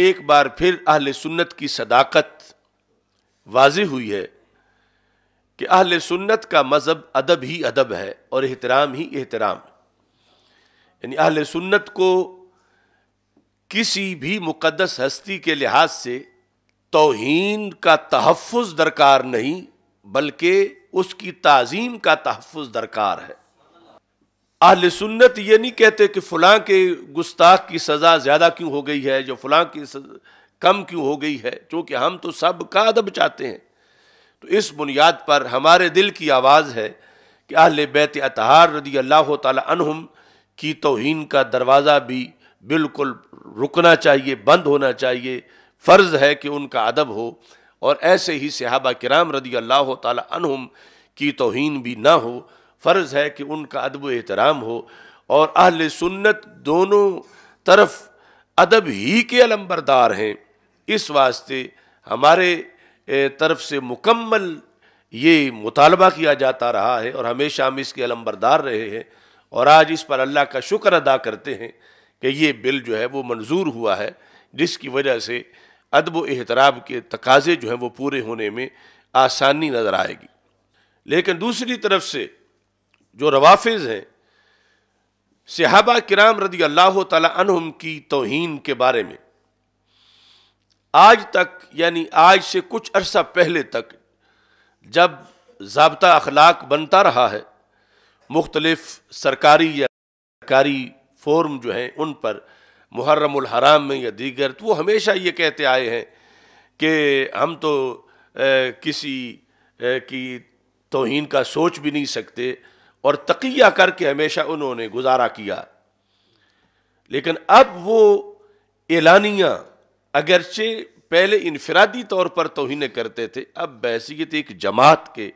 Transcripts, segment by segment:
एक बार फिर अहल सुन्नत की सदाकत वाजी हुई है कि अहल सुन्नत का मज़हब अदब ही अदब है और एहतराम ही एहतराम यानी अहल सुन्नत को किसी भी मुकदस हस्ती के लिहाज से तोहन का तहफ़ दरकार नहीं बल्कि उसकी तज़ीम का तहफ़ दरकार है अहल सुन्नत ये नहीं कहते कि फ़लाँ के गुस्ताख की सज़ा ज़्यादा क्यों हो गई है जो फ़लाँ की कम क्यों हो गई है क्योंकि हम तो सब का अदब चाहते हैं तो इस बुनियाद पर हमारे दिल की आवाज़ है कि अहल बैत अतहार रदी अल्लाह तहम की तोहन का दरवाज़ा भी बिल्कुल रुकना चाहिए बंद होना चाहिए फ़र्ज़ है कि उनका अदब हो और ऐसे ही सहाबा कराम रदी अल्लाह तहम की तोहन भी ना हो फ़र्ज़ है कि उनका अदब एहतराम हो और अहल सुन्नत दोनों तरफ अदब ही के अलम्बरदार हैं इस वास्ते हमारे तरफ से मुकम्मल ये मुतालबा किया जाता रहा है और हमेशा हम इसके अलम्बरदार रहे हैं और आज इस पर अल्लाह का शुक्र अदा करते हैं कि ये बिल जो है वो मंजूर हुआ है जिसकी वजह से अदब एहतराब के तकाजे जो हैं वो पूरे होने में आसानी नज़र आएगी लेकिन दूसरी तरफ से जो रवाफिज हैं सिहाबा किराम रदी अल्लाह तहम की तोहन के बारे में आज तक यानी आज से कुछ अरसा पहले तक जब जबता अखलाक बनता रहा है मुख्तलफ़ सरकारी या सरकारी फोरम जो हैं उन पर मुहर्रमुल हराम में या दीगर तो वो हमेशा ये कहते आए हैं कि हम तो ए, किसी ए, की तोहन का सोच भी नहीं सकते और तकिया करके हमेशा उन्होंने गुजारा किया लेकिन अब वो एलानिया अगरचे पहले इनफरादी तौर पर तोहन करते थे अब बहसीत एक जमात के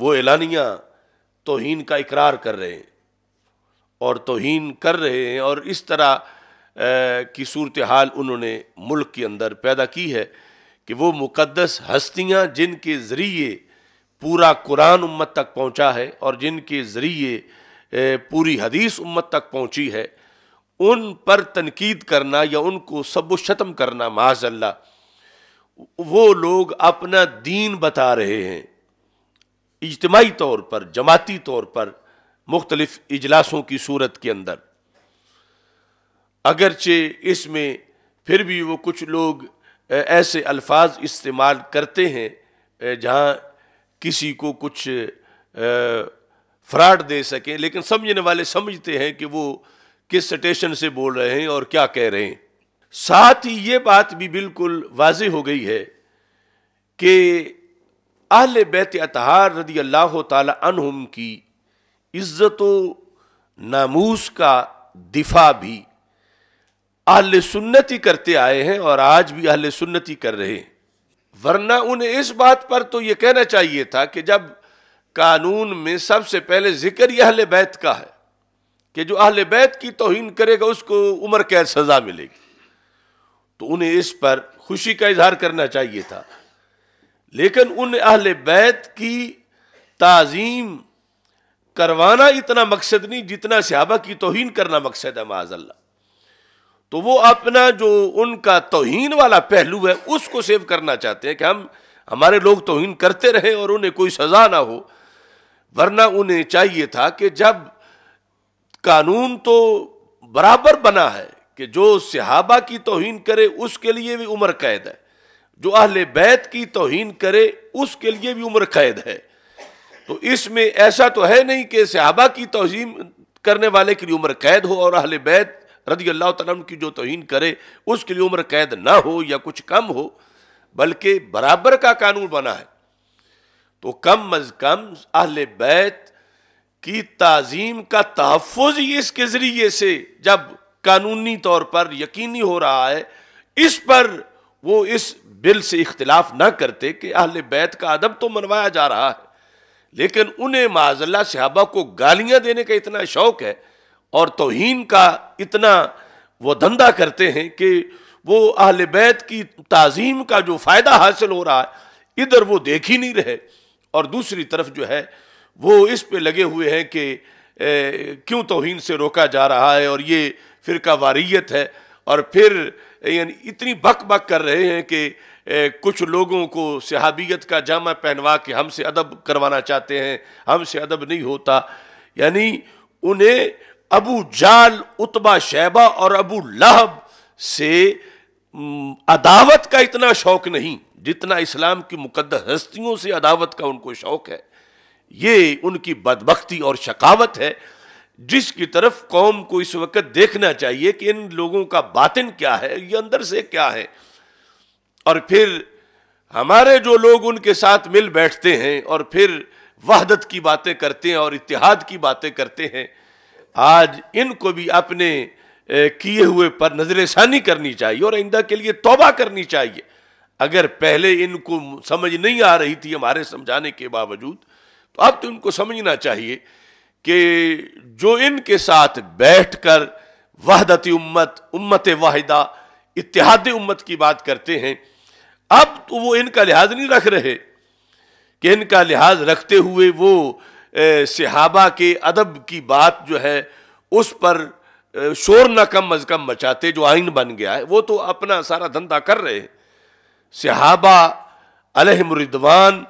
वो एलानिया तोहन का इकरार कर रहे हैं और तोहन कर रहे हैं और इस तरह की सूरत हाल उन्होंने मुल्क के अंदर पैदा की है कि वो मुक़दस हस्तियाँ जिनके ज़रिए पूरा कुरान उम्मत तक पहुंचा है और जिनके ज़रिए पूरी हदीस उम्मत तक पहुंची है उन पर तनकीद करना या उनको सब शतम करना माजल्ला वो लोग अपना दीन बता रहे हैं इजतमाही तौर पर जमाती तौर पर मुख्तलिफ इजलासों की सूरत के अंदर अगरचे इसमें फिर भी वो कुछ लोग ऐसे अल्फाज इस्तेमाल करते हैं जहाँ किसी को कुछ फ्रॉड दे सके लेकिन समझने वाले समझते हैं कि वो किस स्टेशन से बोल रहे हैं और क्या कह रहे हैं साथ ही ये बात भी बिल्कुल वाज हो गई है कि अहल बैत अतहार रदी अल्लाह तुम की इज्जत नामूस का दिफा भी अहल सुन्नति करते आए हैं और आज भी अहल सुन्नति कर रहे हैं वरना उन्हें इस बात पर तो ये कहना चाहिए था कि जब कानून में सबसे पहले जिक्र यह अहल बैत का है कि जो अहल बैत की तोहन करेगा उसको उम्र कैद सज़ा मिलेगी तो उन्हें इस पर खुशी का इजहार करना चाहिए था लेकिन उन अहल बैत की ताज़ीम करवाना इतना मकसद नहीं जितना सहाबा की तोहन करना मकसद है माजल्ला तो वो अपना जो उनका तोहन वाला पहलू है उसको सेव करना चाहते हैं कि हम हमारे लोग तोहन करते रहे और उन्हें कोई सज़ा ना हो वरना उन्हें चाहिए था कि जब कानून तो बराबर बना है कि जो सिहाबा की तोहन करे उसके लिए भी उम्र कैद है जो अहल बैत की तोहन करे उसके लिए भी उम्र कैद है तो इसमें ऐसा तो है नहीं कि सिहाबा की तोहम करने वाले के लिए उम्र कैद हो और अहल बैत रदी अल्लाह तुम की जो तोहन करे उसके लिए उम्र कैद ना हो या कुछ कम हो बल्कि बराबर का कानून बना है तो कम अज कम अहल बैत की तज़ीम का तहफ़ इसके ज़रिए से जब कानूनी तौर पर यकीनी हो रहा है इस पर वो इस बिल से इख्तलाफ ना करते कि अहल बैत का अदब तो मनवाया जा रहा है लेकिन उन्हें माजल्ला सिहाबा को गालियां देने का इतना शौक है और तोहन का इतना वो धंधा करते हैं कि वो अहल बैत की तज़ीम का जो फ़ायदा हासिल हो रहा है इधर वो देख ही नहीं रहे और दूसरी तरफ जो है वो इस पे लगे हुए हैं कि क्यों तोहन से रोका जा रहा है और ये फिर का वारियत है और फिर यानी इतनी बक बक कर रहे हैं कि कुछ लोगों को सहाबियत का जामा पहनवा के हमसे अदब करवाना चाहते हैं हमसे अदब नहीं होता यानी उन्हें अबू जाल उतबा शैबा और अबू लहब से अदावत का इतना शौक नहीं जितना इस्लाम की मुकदस हस्तियों से अदावत का उनको शौक है ये उनकी बदबख्ती और शकावत है जिसकी तरफ कौम को इस वक्त देखना चाहिए कि इन लोगों का बातिन क्या है ये अंदर से क्या है और फिर हमारे जो लोग उनके साथ मिल बैठते हैं और फिर वहदत की बातें करते हैं और इतिहाद की बातें करते हैं आज इनको भी अपने किए हुए पर नज़रसानी करनी चाहिए और आइंदा के लिए तोबा करनी चाहिए अगर पहले इनको समझ नहीं आ रही थी हमारे समझाने के बावजूद तो अब तो इनको समझना चाहिए कि जो इनके साथ बैठ कर वहदत उम्मत उम्मत वाहिदा इतिहाद उम्मत की बात करते हैं अब तो वो इनका लिहाज नहीं रख रहे कि इनका लिहाज रखते हुए वो सिहाबा के अदब की बात जो है उस पर शोर न कम अज कम मचाते जो आइन बन गया है वो तो अपना सारा धंधा कर रहे हैं सहाबा अलहमरिदवान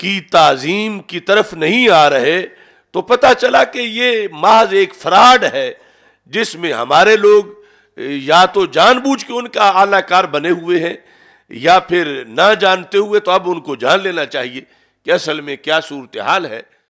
की ताज़ीम की तरफ नहीं आ रहे तो पता चला कि ये महज एक फ्राड है जिसमें हमारे लोग या तो जानबूझ के उनका आलाकार बने हुए हैं या फिर ना जानते हुए तो अब उनको जान लेना चाहिए कि असल में क्या सूरत हाल है